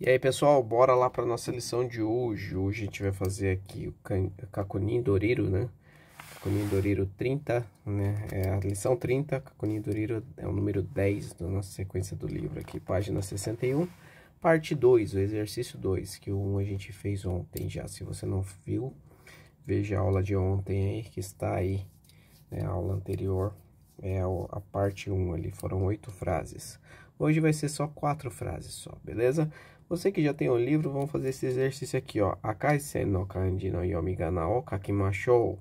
E aí, pessoal, bora lá para nossa lição de hoje. Hoje a gente vai fazer aqui o Kakunin Doriro, né? Kakunin Doriro 30, né? É a lição 30, Kakunin Doriro é o número 10 da nossa sequência do livro aqui, página 61, parte 2, o exercício 2, que um a gente fez ontem já. Se você não viu, veja a aula de ontem aí, que está aí, né? A aula anterior é a parte 1 ali, foram oito frases. Hoje vai ser só quatro frases só, beleza? Você que já tem o livro, vamos fazer esse exercício aqui, ó. Akai sen no kanji no yomiga na o kakimashou.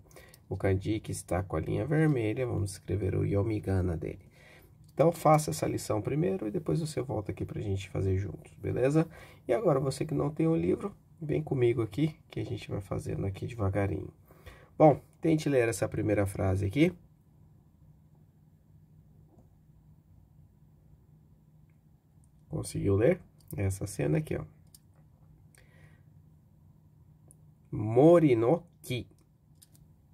O kanji que está com a linha vermelha, vamos escrever o yomigana dele. Então, faça essa lição primeiro e depois você volta aqui para a gente fazer juntos, beleza? E agora, você que não tem o livro, vem comigo aqui, que a gente vai fazendo aqui devagarinho. Bom, tente ler essa primeira frase aqui. Conseguiu ler? Essa cena aqui, ó. Morinoki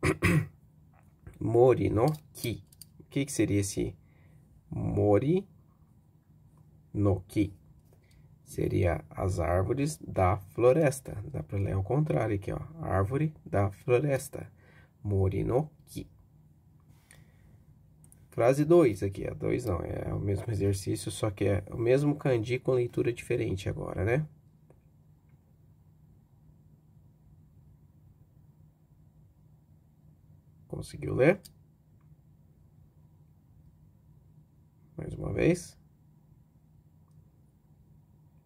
Morinoki O que, que seria esse mori no ki? Seria as árvores da floresta. Dá para ler ao contrário aqui, ó. Árvore da floresta. Morinoki Frase 2 aqui, a 2 não, é o mesmo exercício, só que é o mesmo candi com leitura diferente agora, né? Conseguiu ler? Mais uma vez.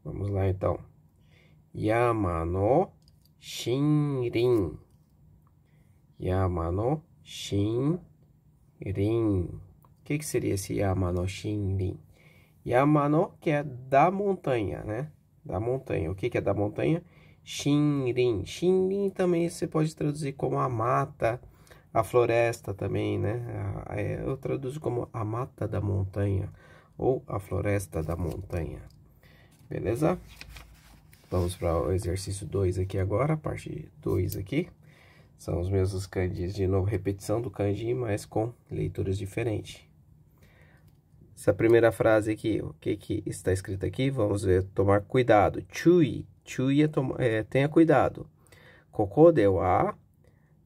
Vamos lá então. Yamano Shinrin. Yamano Shinrin que, que seria esse Yamano Shinrin? Yamano, que é da montanha, né? Da montanha. O que, que é da montanha? Shinrin. Shinrin também você pode traduzir como a mata, a floresta também, né? É, eu traduzo como a mata da montanha ou a floresta da montanha. Beleza? Vamos para o exercício 2 aqui agora, parte 2 aqui. São os mesmos kanjis, de novo, repetição do kanji, mas com leituras diferentes. Essa primeira frase aqui, o que, que está escrito aqui? Vamos ver, tomar cuidado. Chui, chui é, é tenha cuidado. Koko de wa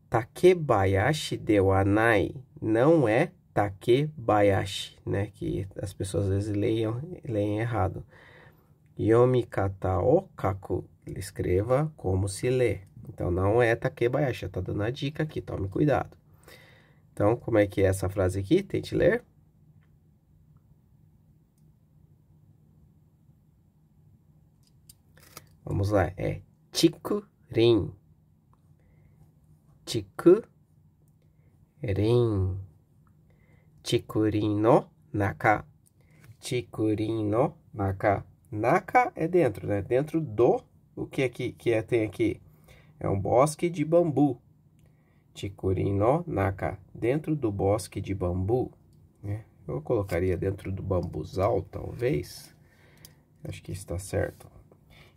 takebayashi de wa nai. Não é takebayashi, né? Que as pessoas às vezes leiam, leem errado. Yomikata o kaku. Escreva como se lê. Então, não é takebayashi. Está dando a dica aqui, tome cuidado. Então, como é que é essa frase aqui? Tente ler. Vamos lá, é ticurim. Ticurim. Ticurim no naka. Ticurim no naka. Naka é dentro, né? Dentro do o que aqui que é tem aqui? É um bosque de bambu. Ticurim no naka. Dentro do bosque de bambu, né? Eu colocaria dentro do bambuzal, talvez. Acho que está certo.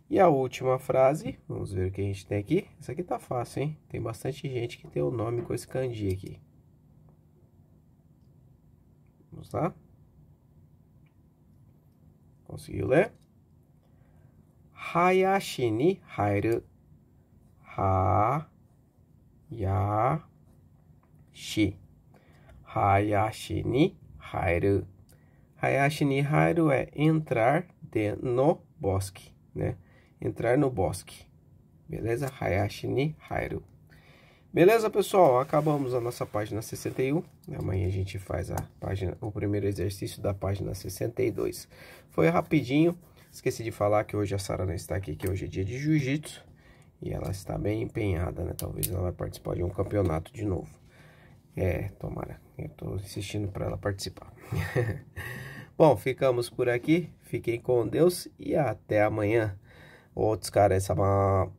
E a última frase, vamos ver o que a gente tem aqui. Essa aqui tá fácil, hein? Tem bastante gente que tem o nome com esse kanji aqui. Vamos lá. Conseguiu ler? Hayashi ni hairu. Ha ya shi. Hayashi ni hairu. Hayashi ni hairu é entrar de, no bosque, né? entrar no bosque. Beleza? Hayashi ni Hairu. Beleza, pessoal? Acabamos a nossa página 61. Amanhã a gente faz a página, o primeiro exercício da página 62. Foi rapidinho. Esqueci de falar que hoje a Sara não está aqui, que hoje é dia de jiu-jitsu. E ela está bem empenhada, né? Talvez ela vai participar de um campeonato de novo. É, tomara. Eu estou insistindo para ela participar. Bom, ficamos por aqui. Fiquem com Deus e até amanhã. お疲れ様。